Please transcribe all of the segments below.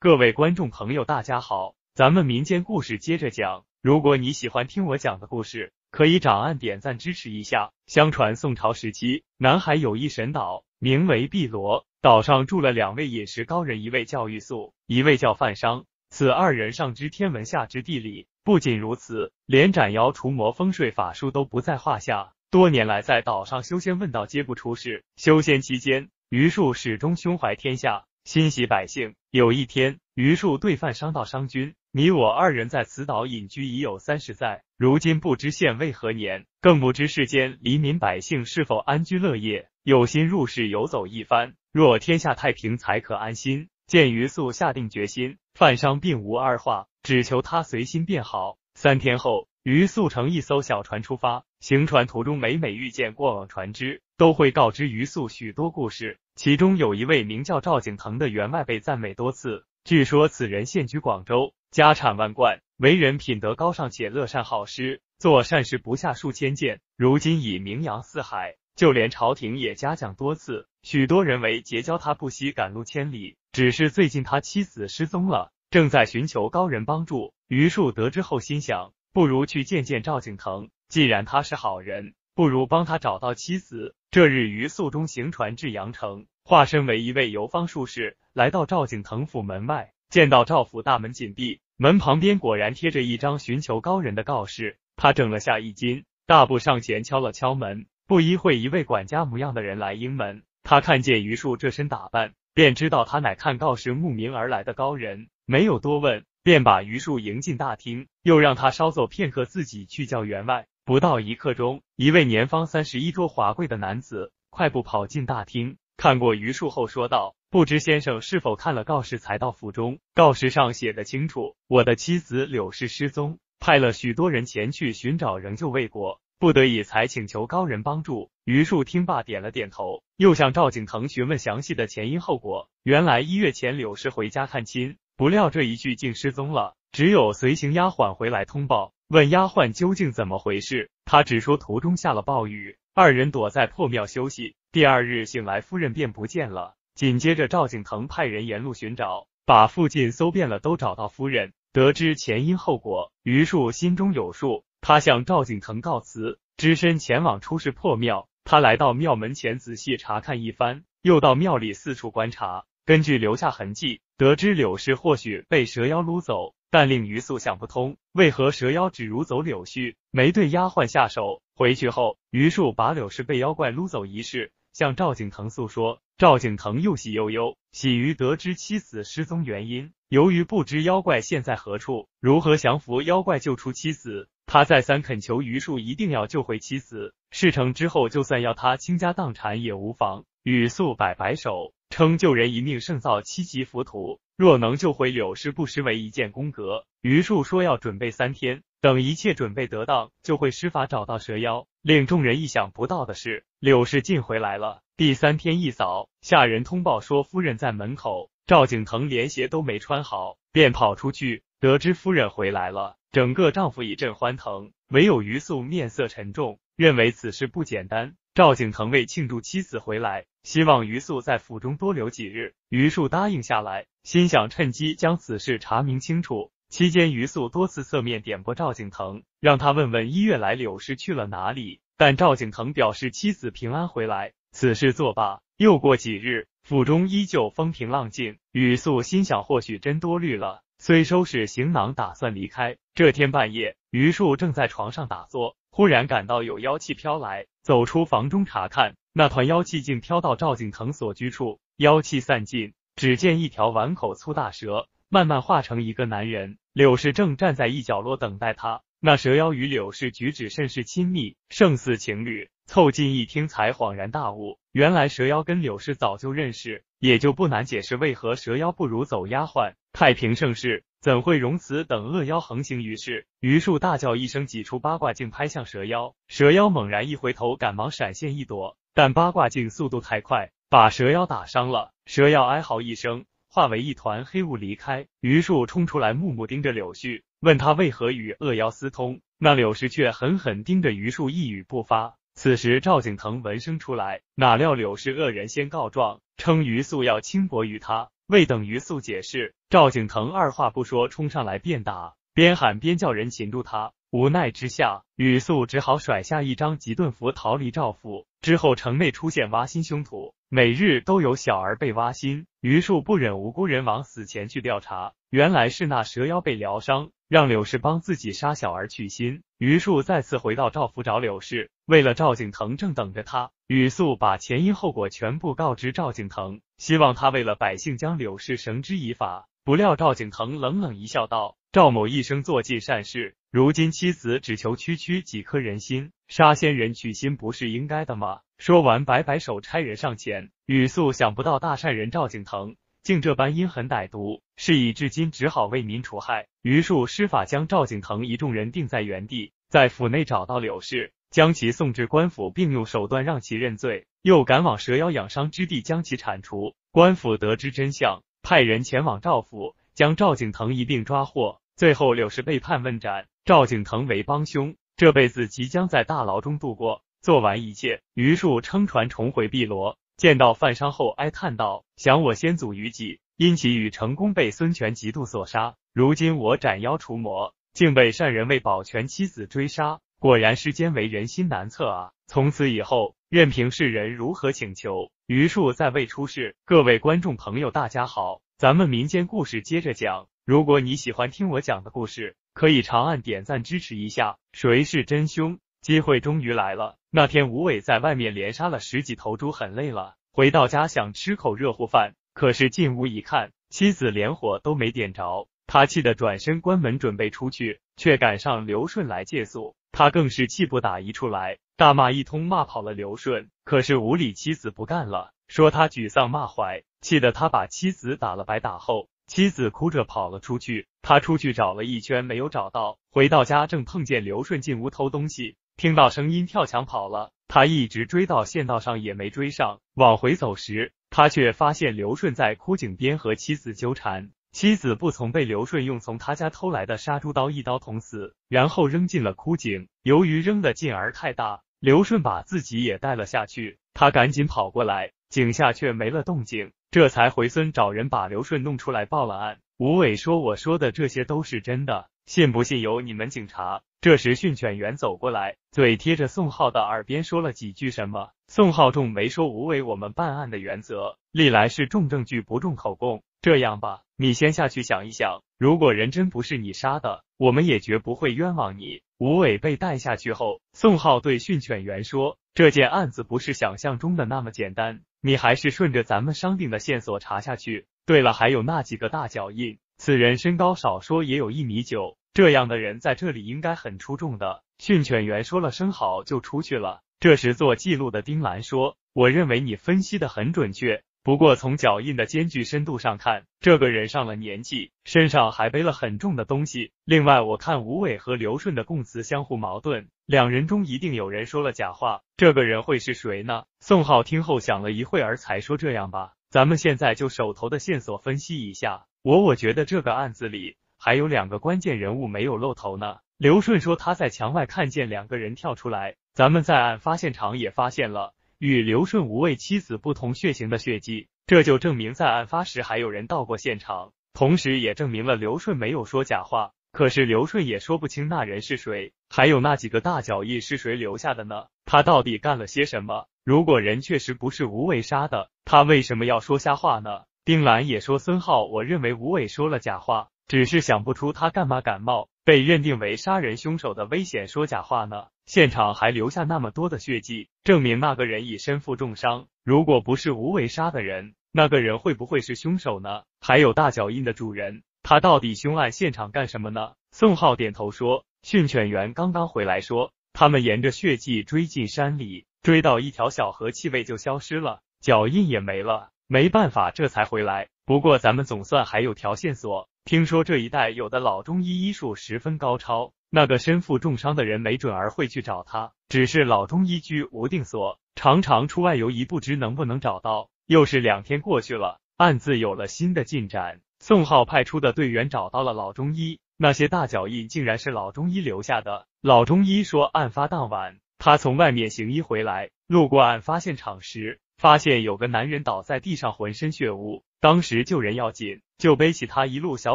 各位观众朋友，大家好！咱们民间故事接着讲。如果你喜欢听我讲的故事，可以长按点赞支持一下。相传宋朝时期，南海有一神岛，名为碧罗。岛上住了两位饮食高人，一位叫玉素，一位叫范商。此二人上知天文，下知地理。不仅如此，连斩妖除魔、风水法术都不在话下。多年来，在岛上修仙问道，皆不出事。修仙期间，榆树始终胸怀天下，心系百姓。有一天，榆树对范商道：“商君，你我二人在此岛隐居已有三十载，如今不知现为何年，更不知世间黎民百姓是否安居乐业，有心入世游走一番，若天下太平，才可安心。”见榆素下定决心，范商并无二话，只求他随心便好。三天后，榆素乘一艘小船出发，行船途中每每遇见过往船只，都会告知榆素许多故事。其中有一位名叫赵景腾的员外被赞美多次，据说此人现居广州，家产万贯，为人品德高尚且乐善好施，做善事不下数千件，如今已名扬四海，就连朝廷也嘉奖多次，许多人为结交他不惜赶路千里。只是最近他妻子失踪了，正在寻求高人帮助。于树得知后心想，不如去见见赵景腾，既然他是好人。不如帮他找到妻子。这日，于素中行船至阳城，化身为一位游方术士，来到赵景腾府门外，见到赵府大门紧闭，门旁边果然贴着一张寻求高人的告示。他整了下一襟，大步上前敲了敲门。不一会，一位管家模样的人来应门。他看见于树这身打扮，便知道他乃看告示慕名而来的高人，没有多问，便把于树迎进大厅，又让他稍坐片刻，自己去叫员外。不到一刻钟，一位年方三十一多华贵的男子快步跑进大厅，看过榆树后说道：“不知先生是否看了告示才到府中？告示上写的清楚，我的妻子柳氏失踪，派了许多人前去寻找，仍旧未果，不得已才请求高人帮助。”榆树听罢点了点头，又向赵景腾询问详细的前因后果。原来一月前柳氏回家探亲，不料这一去竟失踪了，只有随行丫鬟回来通报。问丫鬟究竟怎么回事，她只说途中下了暴雨，二人躲在破庙休息。第二日醒来，夫人便不见了。紧接着赵景腾派人沿路寻找，把附近搜遍了，都找到夫人。得知前因后果，榆树心中有数。他向赵景腾告辞，只身前往出事破庙。他来到庙门前仔细查看一番，又到庙里四处观察，根据留下痕迹，得知柳氏或许被蛇妖掳走。但令于素想不通，为何蛇妖只如走柳絮，没对丫鬟下手。回去后，于树把柳氏被妖怪掳走一事向赵景腾诉说。赵景腾又喜又忧，喜于得知妻子失踪原因，由于不知妖怪现在何处，如何降服妖怪救出妻子，他再三恳求于树一定要救回妻子。事成之后，就算要他倾家荡产也无妨。语素摆摆手，称救人一命胜造七级浮屠。若能救回柳氏，不失为一件功德。于树说要准备三天，等一切准备得当，就会施法找到蛇妖。令众人意想不到的是，柳氏进回来了。第三天一早，下人通报说夫人在门口。赵景腾连鞋都没穿好，便跑出去，得知夫人回来了，整个丈夫一阵欢腾。唯有于素面色沉重，认为此事不简单。赵景腾为庆祝妻子回来，希望于素在府中多留几日。于素答应下来，心想趁机将此事查明清楚。期间，于素多次侧面点拨赵景腾，让他问问一月来柳氏去了哪里。但赵景腾表示妻子平安回来，此事作罢。又过几日，府中依旧风平浪静。于素心想，或许真多虑了，虽收拾行囊打算离开。这天半夜，于素正在床上打坐。忽然感到有妖气飘来，走出房中查看，那团妖气竟飘到赵景腾所居处，妖气散尽，只见一条碗口粗大蛇慢慢化成一个男人，柳氏正站在一角落等待他。那蛇妖与柳氏举止甚是亲密，胜似情侣。凑近一听，才恍然大悟，原来蛇妖跟柳氏早就认识，也就不难解释为何蛇妖不如走丫鬟。太平盛世。怎会容此等恶妖横行于世？榆树大叫一声，挤出八卦镜拍向蛇妖。蛇妖猛然一回头，赶忙闪现一躲，但八卦镜速度太快，把蛇妖打伤了。蛇妖哀嚎一声，化为一团黑雾离开。榆树冲出来，木木盯着柳絮，问他为何与恶妖私通。那柳氏却狠狠盯着榆树，一语不发。此时赵景腾闻声出来，哪料柳氏恶人先告状，称榆树要轻薄于他。未等于素解释，赵景腾二话不说冲上来便打，边喊边叫人擒住他。无奈之下，于素只好甩下一张急遁符逃离赵府。之后，城内出现挖心凶徒，每日都有小儿被挖心。于素不忍无辜人往死，前去调查，原来是那蛇妖被疗伤，让柳氏帮自己杀小儿去心。于树再次回到赵府找柳氏，为了赵景腾正等着他。余素把前因后果全部告知赵景腾，希望他为了百姓将柳氏绳之以法。不料赵景腾冷冷一笑，道：“赵某一生做尽善事，如今妻子只求区区几颗人心，杀仙人取心不是应该的吗？”说完，摆摆手，差人上前。余素想不到大善人赵景腾。竟这般阴狠歹毒，事已至今只好为民除害。于树施法将赵景腾一众人定在原地，在府内找到柳氏，将其送至官府，并用手段让其认罪。又赶往蛇妖养伤之地，将其铲除。官府得知真相，派人前往赵府，将赵景腾一并抓获。最后，柳氏被判问斩，赵景腾为帮凶，这辈子即将在大牢中度过。做完一切，于树乘船重回碧螺。见到范商后哀叹道：“想我先祖于己，因其与成功被孙权嫉妒所杀。如今我斩妖除魔，竟被善人为保全妻子追杀。果然世间为人心难测啊！”从此以后，任凭世人如何请求，于树再未出世。各位观众朋友，大家好，咱们民间故事接着讲。如果你喜欢听我讲的故事，可以长按点赞支持一下。谁是真凶？机会终于来了。那天吴伟在外面连杀了十几头猪，很累了，回到家想吃口热乎饭。可是进屋一看，妻子连火都没点着，他气得转身关门，准备出去，却赶上刘顺来借宿，他更是气不打一处来，大骂一通，骂跑了刘顺。可是吴里妻子不干了，说他沮丧骂怀，气得他把妻子打了白打后，妻子哭着跑了出去。他出去找了一圈没有找到，回到家正碰见刘顺进屋偷东西。听到声音，跳墙跑了。他一直追到县道上，也没追上。往回走时，他却发现刘顺在枯井边和妻子纠缠。妻子不从，被刘顺用从他家偷来的杀猪刀一刀捅死，然后扔进了枯井。由于扔的劲儿太大，刘顺把自己也带了下去。他赶紧跑过来，井下却没了动静。这才回村找人把刘顺弄出来，报了案。吴伟说：“我说的这些都是真的。”信不信由你们警察。这时训犬员走过来，嘴贴着宋浩的耳边说了几句什么。宋浩重没说吴伟，我们办案的原则历来是重证据不重口供。这样吧，你先下去想一想，如果人真不是你杀的，我们也绝不会冤枉你。吴伟被带下去后，宋浩对训犬员说：“这件案子不是想象中的那么简单，你还是顺着咱们商定的线索查下去。对了，还有那几个大脚印，此人身高少说也有一米九。”这样的人在这里应该很出众的。训犬员说了声好就出去了。这时做记录的丁兰说：“我认为你分析的很准确，不过从脚印的间距、深度上看，这个人上了年纪，身上还背了很重的东西。另外，我看吴伟和刘顺的供词相互矛盾，两人中一定有人说了假话。这个人会是谁呢？”宋浩听后想了一会儿，才说：“这样吧，咱们现在就手头的线索分析一下。我我觉得这个案子里。”还有两个关键人物没有露头呢。刘顺说他在墙外看见两个人跳出来，咱们在案发现场也发现了与刘顺无畏妻子不同血型的血迹，这就证明在案发时还有人到过现场，同时也证明了刘顺没有说假话。可是刘顺也说不清那人是谁，还有那几个大脚印是谁留下的呢？他到底干了些什么？如果人确实不是无畏杀的，他为什么要说瞎话呢？丁兰也说孙浩，我认为无畏说了假话。只是想不出他干嘛感冒，被认定为杀人凶手的危险说假话呢？现场还留下那么多的血迹，证明那个人已身负重伤。如果不是无为杀的人，那个人会不会是凶手呢？还有大脚印的主人，他到底凶案现场干什么呢？宋浩点头说：“训犬员刚刚回来，说他们沿着血迹追进山里，追到一条小河，气味就消失了，脚印也没了。没办法，这才回来。不过咱们总算还有条线索。”听说这一带有的老中医医术十分高超，那个身负重伤的人没准儿会去找他。只是老中医居无定所，常常出外游医，不知能不能找到。又是两天过去了，案子有了新的进展。宋浩派出的队员找到了老中医，那些大脚印竟然是老中医留下的。老中医说，案发当晚他从外面行医回来，路过案发现场时。发现有个男人倒在地上，浑身血污。当时救人要紧，就背起他一路小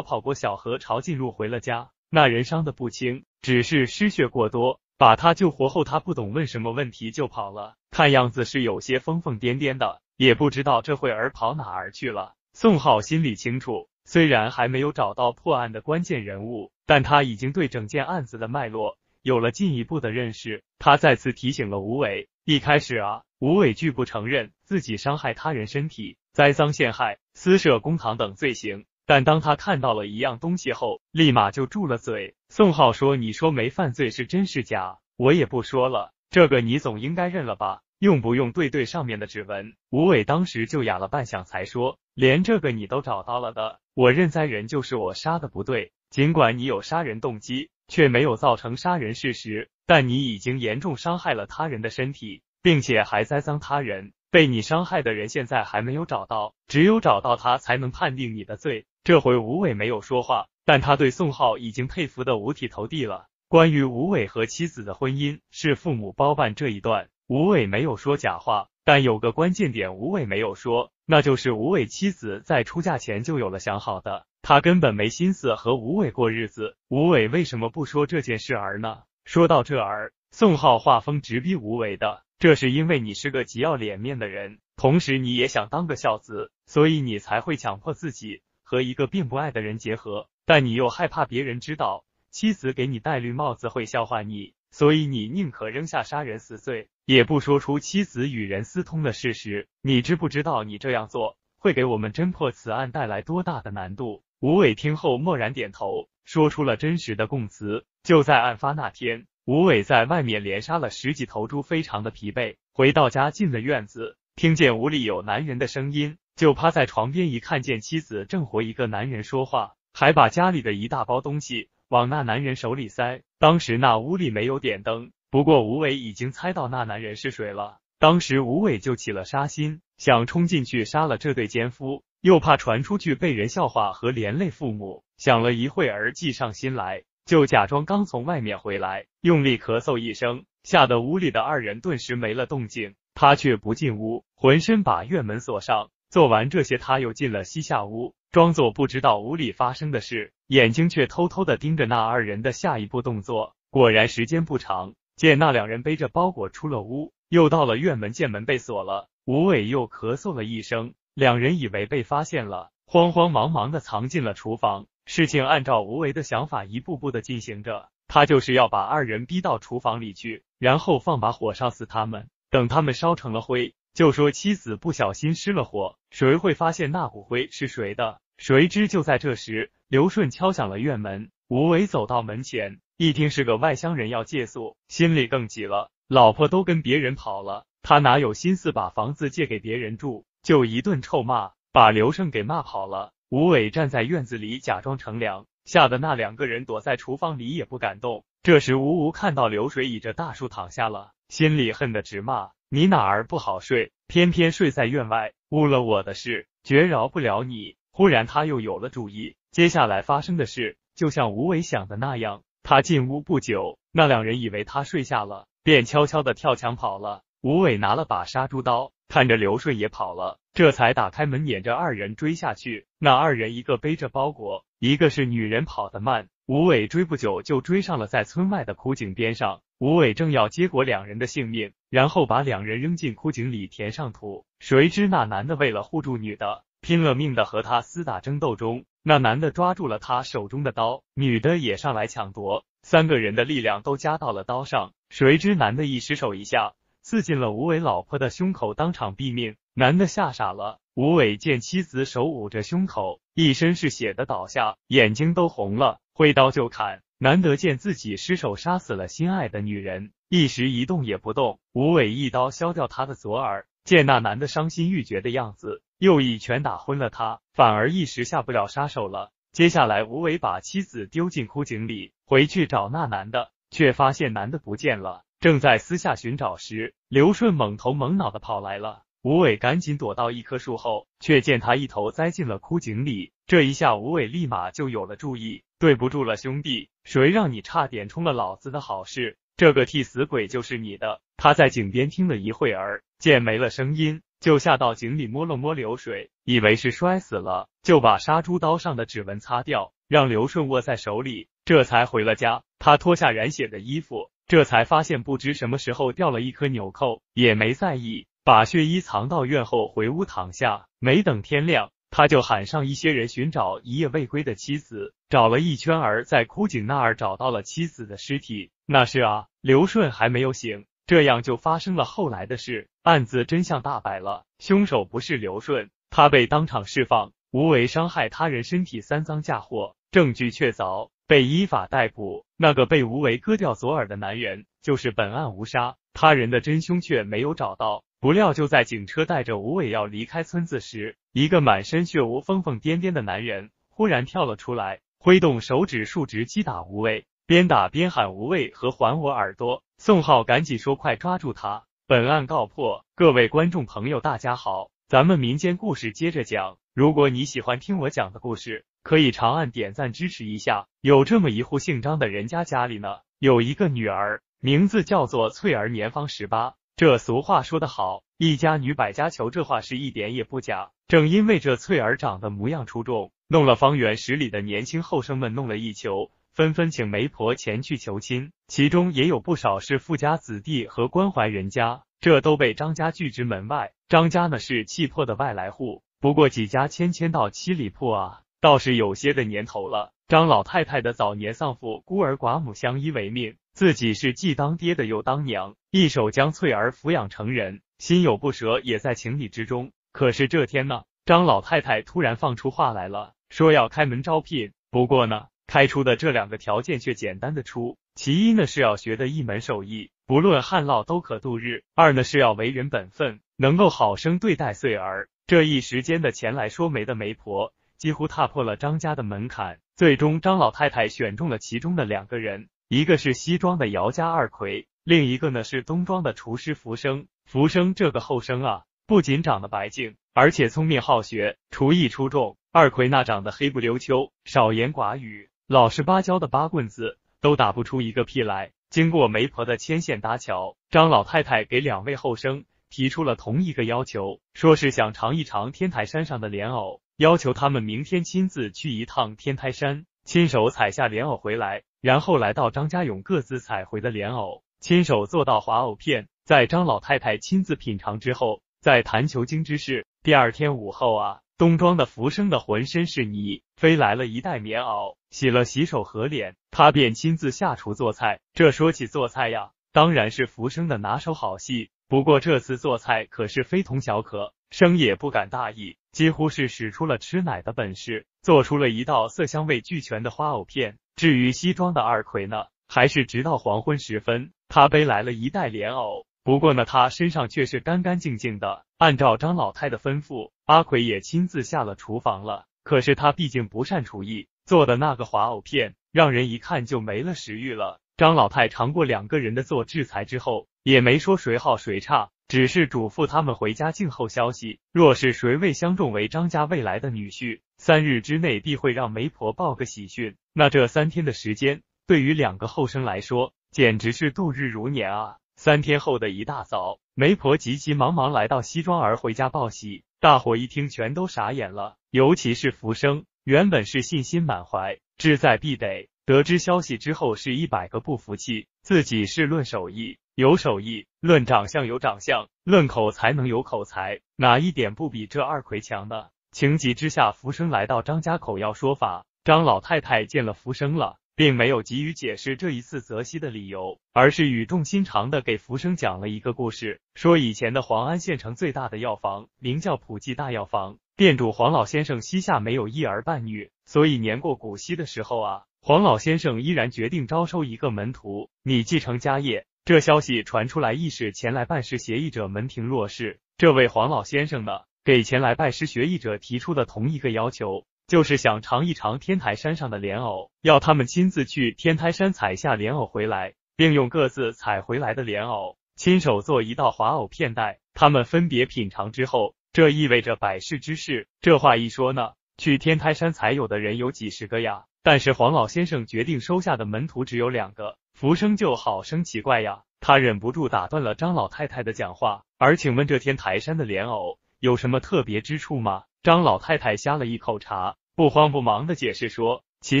跑过小河，朝近路回了家。那人伤的不轻，只是失血过多。把他救活后，他不懂问什么问题就跑了，看样子是有些疯疯癫癫的，也不知道这会儿跑哪儿去了。宋浩心里清楚，虽然还没有找到破案的关键人物，但他已经对整件案子的脉络有了进一步的认识。他再次提醒了吴伟：“一开始啊。”吴伟拒不承认自己伤害他人身体、栽赃陷害、私设公堂等罪行，但当他看到了一样东西后，立马就住了嘴。宋浩说：“你说没犯罪是真是假？我也不说了，这个你总应该认了吧？用不用对对上面的指纹？”吴伟当时就哑了半响，才说：“连这个你都找到了的，我认栽，人就是我杀的不对。尽管你有杀人动机，却没有造成杀人事实，但你已经严重伤害了他人的身体。”并且还栽赃他人，被你伤害的人现在还没有找到，只有找到他才能判定你的罪。这回吴伟没有说话，但他对宋浩已经佩服的五体投地了。关于吴伟和妻子的婚姻是父母包办这一段，吴伟没有说假话，但有个关键点，吴伟没有说，那就是吴伟妻子在出嫁前就有了想好的，他根本没心思和吴伟过日子。吴伟为什么不说这件事儿呢？说到这儿，宋浩画风直逼吴伟的。这是因为你是个极要脸面的人，同时你也想当个孝子，所以你才会强迫自己和一个并不爱的人结合。但你又害怕别人知道妻子给你戴绿帽子会笑话你，所以你宁可扔下杀人死罪，也不说出妻子与人私通的事实。你知不知道你这样做会给我们侦破此案带来多大的难度？吴伟听后默然点头，说出了真实的供词。就在案发那天。吴伟在外面连杀了十几头猪，非常的疲惫。回到家，进了院子，听见屋里有男人的声音，就趴在床边，一看见妻子正和一个男人说话，还把家里的一大包东西往那男人手里塞。当时那屋里没有点灯，不过吴伟已经猜到那男人是谁了。当时吴伟就起了杀心，想冲进去杀了这对奸夫，又怕传出去被人笑话和连累父母，想了一会儿，计上心来。就假装刚从外面回来，用力咳嗽一声，吓得屋里的二人顿时没了动静。他却不进屋，浑身把院门锁上。做完这些，他又进了西下屋，装作不知道屋里发生的事，眼睛却偷偷的盯着那二人的下一步动作。果然，时间不长，见那两人背着包裹出了屋，又到了院门，见门被锁了，吴伟又咳嗽了一声，两人以为被发现了，慌慌忙忙的藏进了厨房。事情按照吴为的想法一步步的进行着，他就是要把二人逼到厨房里去，然后放把火烧死他们。等他们烧成了灰，就说妻子不小心失了火，谁会发现那股灰是谁的？谁知就在这时，刘顺敲响了院门，吴为走到门前，一听是个外乡人要借宿，心里更急了。老婆都跟别人跑了，他哪有心思把房子借给别人住？就一顿臭骂，把刘顺给骂跑了。吴伟站在院子里假装乘凉，吓得那两个人躲在厨房里也不敢动。这时，吴吴看到流水倚着大树躺下了，心里恨得直骂：“你哪儿不好睡，偏偏睡在院外，误了我的事，绝饶不了你！”忽然，他又有了主意。接下来发生的事，就像吴伟想的那样，他进屋不久，那两人以为他睡下了，便悄悄的跳墙跑了。吴伟拿了把杀猪刀。看着刘顺也跑了，这才打开门撵着二人追下去。那二人一个背着包裹，一个是女人，跑得慢。吴伟追不久就追上了，在村外的枯井边上。吴伟正要结果两人的性命，然后把两人扔进枯井里填上土。谁知那男的为了护住女的，拼了命的和他厮打争斗中，那男的抓住了他手中的刀，女的也上来抢夺，三个人的力量都加到了刀上。谁知男的一失手一下。刺进了吴伟老婆的胸口，当场毙命。男的吓傻了。吴伟见妻子手捂着胸口，一身是血的倒下，眼睛都红了，挥刀就砍。难得见自己失手杀死了心爱的女人，一时一动也不动。吴伟一刀削掉他的左耳。见那男的伤心欲绝的样子，又一拳打昏了他，反而一时下不了杀手了。接下来，吴伟把妻子丢进枯井里，回去找那男的，却发现男的不见了。正在私下寻找时，刘顺猛头猛脑的跑来了。吴伟赶紧躲到一棵树后，却见他一头栽进了枯井里。这一下，吴伟立马就有了注意。对不住了，兄弟，谁让你差点冲了老子的好事？这个替死鬼就是你的。他在井边听了一会儿，见没了声音，就下到井里摸了摸流水，以为是摔死了，就把杀猪刀上的指纹擦掉，让刘顺握在手里，这才回了家。他脱下染血的衣服。这才发现，不知什么时候掉了一颗纽扣，也没在意，把血衣藏到院后，回屋躺下。没等天亮，他就喊上一些人寻找一夜未归的妻子，找了一圈儿，在枯井那儿找到了妻子的尸体。那是啊，刘顺还没有醒，这样就发生了后来的事，案子真相大白了，凶手不是刘顺，他被当场释放，无为伤害他人身体三赃嫁祸，证据确凿。被依法逮捕，那个被无为割掉左耳的男人就是本案无杀他人的真凶，却没有找到。不料就在警车带着无为要离开村子时，一个满身血污、疯疯癫癫的男人忽然跳了出来，挥动手指，竖直击打无伟，边打边喊：“无伟和还我耳朵！”宋浩赶紧说：“快抓住他！本案告破。”各位观众朋友，大家好，咱们民间故事接着讲。如果你喜欢听我讲的故事，可以长按点赞支持一下。有这么一户姓张的人家，家里呢有一个女儿，名字叫做翠儿，年方十八。这俗话说得好，“一家女百家求”，这话是一点也不假。正因为这翠儿长得模样出众，弄了方圆十里的年轻后生们弄了一球，纷纷请媒婆前去求亲。其中也有不少是富家子弟和官宦人家，这都被张家拒之门外。张家呢是气魄的外来户，不过几家迁迁到七里铺啊。倒是有些的年头了。张老太太的早年丧父，孤儿寡母相依为命，自己是既当爹的又当娘，一手将翠儿抚养成人，心有不舍也在情理之中。可是这天呢，张老太太突然放出话来了，说要开门招聘。不过呢，开出的这两个条件却简单的出，其一呢是要学的一门手艺，不论旱涝都可度日；二呢是要为人本分，能够好生对待翠儿。这一时间的前来说媒的媒婆。几乎踏破了张家的门槛，最终张老太太选中了其中的两个人，一个是西庄的姚家二奎，另一个呢是东庄的厨师福生。福生这个后生啊，不仅长得白净，而且聪明好学，厨艺出众。二奎那长得黑不溜秋，少言寡语，老实巴交的，八棍子都打不出一个屁来。经过媒婆的牵线搭桥，张老太太给两位后生提出了同一个要求，说是想尝一尝天台山上的莲藕。要求他们明天亲自去一趟天台山，亲手采下莲藕回来，然后来到张家勇各自采回的莲藕，亲手做到滑藕片。在张老太太亲自品尝之后，再谈求经之事。第二天午后啊，冬装的福生的浑身是泥，飞来了一袋棉袄，洗了洗手和脸，他便亲自下厨做菜。这说起做菜呀，当然是福生的拿手好戏。不过这次做菜可是非同小可，生也不敢大意。几乎是使出了吃奶的本事，做出了一道色香味俱全的花藕片。至于西装的二奎呢，还是直到黄昏时分，他背来了一袋莲藕。不过呢，他身上却是干干净净的。按照张老太的吩咐，阿奎也亲自下了厨房了。可是他毕竟不善厨艺，做的那个花藕片，让人一看就没了食欲了。张老太尝过两个人的做制裁之后，也没说谁好谁差。只是嘱咐他们回家静候消息。若是谁未相中为张家未来的女婿，三日之内必会让媒婆报个喜讯。那这三天的时间，对于两个后生来说，简直是度日如年啊！三天后的一大早，媒婆急急忙忙来到西庄儿回家报喜，大伙一听全都傻眼了，尤其是福生，原本是信心满怀，志在必得。得知消息之后是一百个不服气，自己是论手艺有手艺，论长相有长相，论口才能有口才，哪一点不比这二奎强呢？情急之下，福生来到张家口要说法。张老太太见了福生了，并没有急于解释这一次择婿的理由，而是语重心长的给福生讲了一个故事，说以前的黄安县城最大的药房名叫普济大药房，店主黄老先生膝下没有一儿半女，所以年过古稀的时候啊。黄老先生依然决定招收一个门徒，你继承家业。这消息传出来，亦是前来拜师学艺者门庭若市。这位黄老先生呢，给前来拜师学艺者提出的同一个要求，就是想尝一尝天台山上的莲藕，要他们亲自去天台山采下莲藕回来，并用各自采回来的莲藕亲手做一道华藕片带。他们分别品尝之后，这意味着百世之事。这话一说呢，去天台山采有的人有几十个呀。但是黄老先生决定收下的门徒只有两个，浮生就好生奇怪呀。他忍不住打断了张老太太的讲话，而请问这天台山的莲藕有什么特别之处吗？张老太太呷了一口茶，不慌不忙的解释说：“其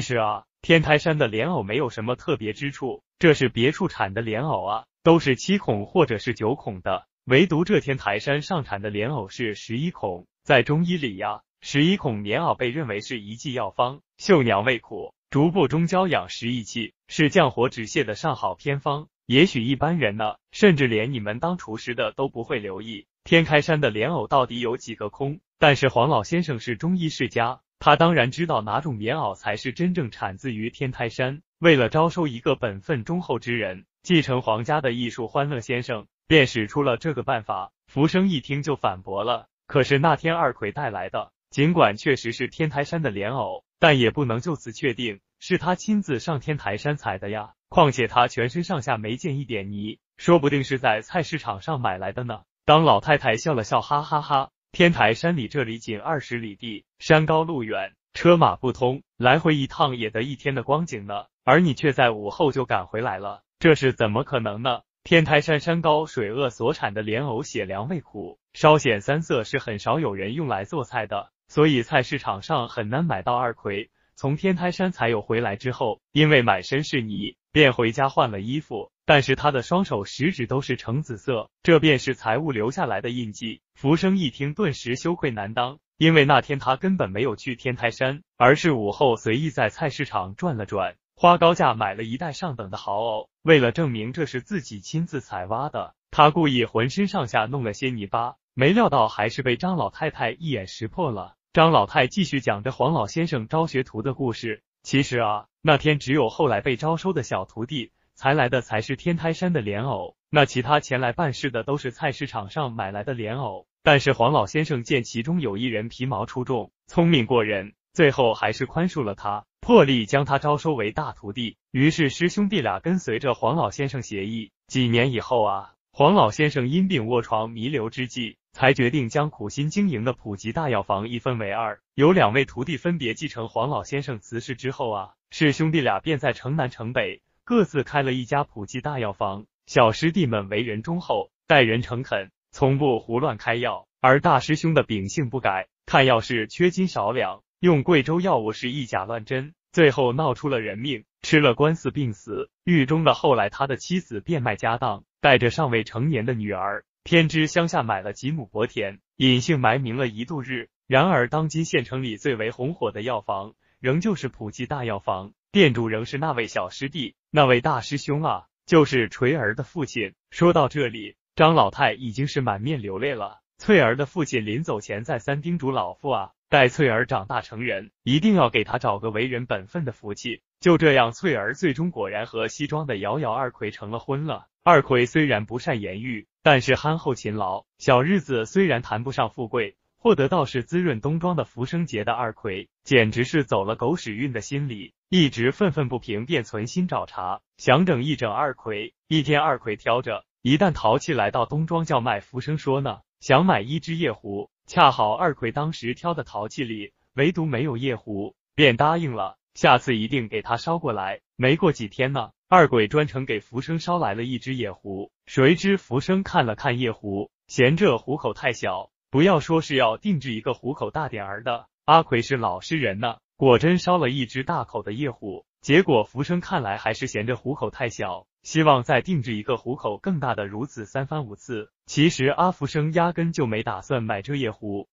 实啊，天台山的莲藕没有什么特别之处，这是别处产的莲藕啊，都是七孔或者是九孔的，唯独这天台山上产的莲藕是十一孔。在中医里呀，十一孔莲藕被认为是一剂药方。”绣娘味苦，逐步中焦养食益气，是降火止泻的上好偏方。也许一般人呢，甚至连你们当厨师的都不会留意天台山的莲藕到底有几个空。但是黄老先生是中医世家，他当然知道哪种莲藕才是真正产自于天台山。为了招收一个本分忠厚之人，继承皇家的艺术，欢乐先生便使出了这个办法。福生一听就反驳了，可是那天二奎带来的，尽管确实是天台山的莲藕。但也不能就此确定是他亲自上天台山采的呀，况且他全身上下没见一点泥，说不定是在菜市场上买来的呢。当老太太笑了笑，哈哈哈！天台山里这里仅二十里地，山高路远，车马不通，来回一趟也得一天的光景呢。而你却在午后就赶回来了，这是怎么可能呢？天台山山高水恶，所产的莲藕血凉味苦，稍显三色，是很少有人用来做菜的。所以菜市场上很难买到二奎。从天台山采有回来之后，因为满身是泥，便回家换了衣服。但是他的双手食指都是橙紫色，这便是财物留下来的印记。浮生一听，顿时羞愧难当，因为那天他根本没有去天台山，而是午后随意在菜市场转了转，花高价买了一袋上等的蚝藕。为了证明这是自己亲自采挖的，他故意浑身上下弄了些泥巴，没料到还是被张老太太一眼识破了。张老太继续讲着黄老先生招学徒的故事。其实啊，那天只有后来被招收的小徒弟才来的，才是天台山的莲藕。那其他前来办事的都是菜市场上买来的莲藕。但是黄老先生见其中有一人皮毛出众，聪明过人，最后还是宽恕了他，破例将他招收为大徒弟。于是师兄弟俩跟随着黄老先生学艺。几年以后啊。黄老先生因病卧床弥留之际，才决定将苦心经营的普吉大药房一分为二，由两位徒弟分别继承。黄老先生辞世之后啊，是兄弟俩便在城南城北各自开了一家普吉大药房。小师弟们为人忠厚，待人诚恳，从不胡乱开药；而大师兄的秉性不改，看药是缺斤少两，用贵州药物是以假乱真，最后闹出了人命，吃了官司，病死狱中的后来他的妻子变卖家当。带着尚未成年的女儿，偏知乡下买了几亩薄田，隐姓埋名了一度日。然而，当今县城里最为红火的药房，仍旧是普济大药房，店主仍是那位小师弟，那位大师兄啊，就是垂儿的父亲。说到这里，张老太已经是满面流泪了。翠儿的父亲临走前再三叮嘱老妇啊，待翠儿长大成人，一定要给她找个为人本分的福气。就这样，翠儿最终果然和西装的瑶瑶二奎成了婚了。二奎虽然不善言语，但是憨厚勤劳。小日子虽然谈不上富贵，获得倒是滋润。冬装的福生节的二奎，简直是走了狗屎运的心理，一直愤愤不平，便存心找茬，想整一整二奎。一天，二奎挑着，一旦淘气来到冬庄叫卖，浮生说呢，想买一只夜壶，恰好二奎当时挑的淘气里，唯独没有夜壶，便答应了，下次一定给他捎过来。没过几天呢。二鬼专程给福生捎来了一只夜壶，谁知福生看了看夜壶，嫌这壶口太小，不要说是要定制一个壶口大点儿的。阿奎是老实人呢，果真烧了一只大口的夜壶，结果福生看来还是嫌这壶口太小，希望再定制一个壶口更大的。如此三番五次，其实阿福生压根就没打算买这夜壶。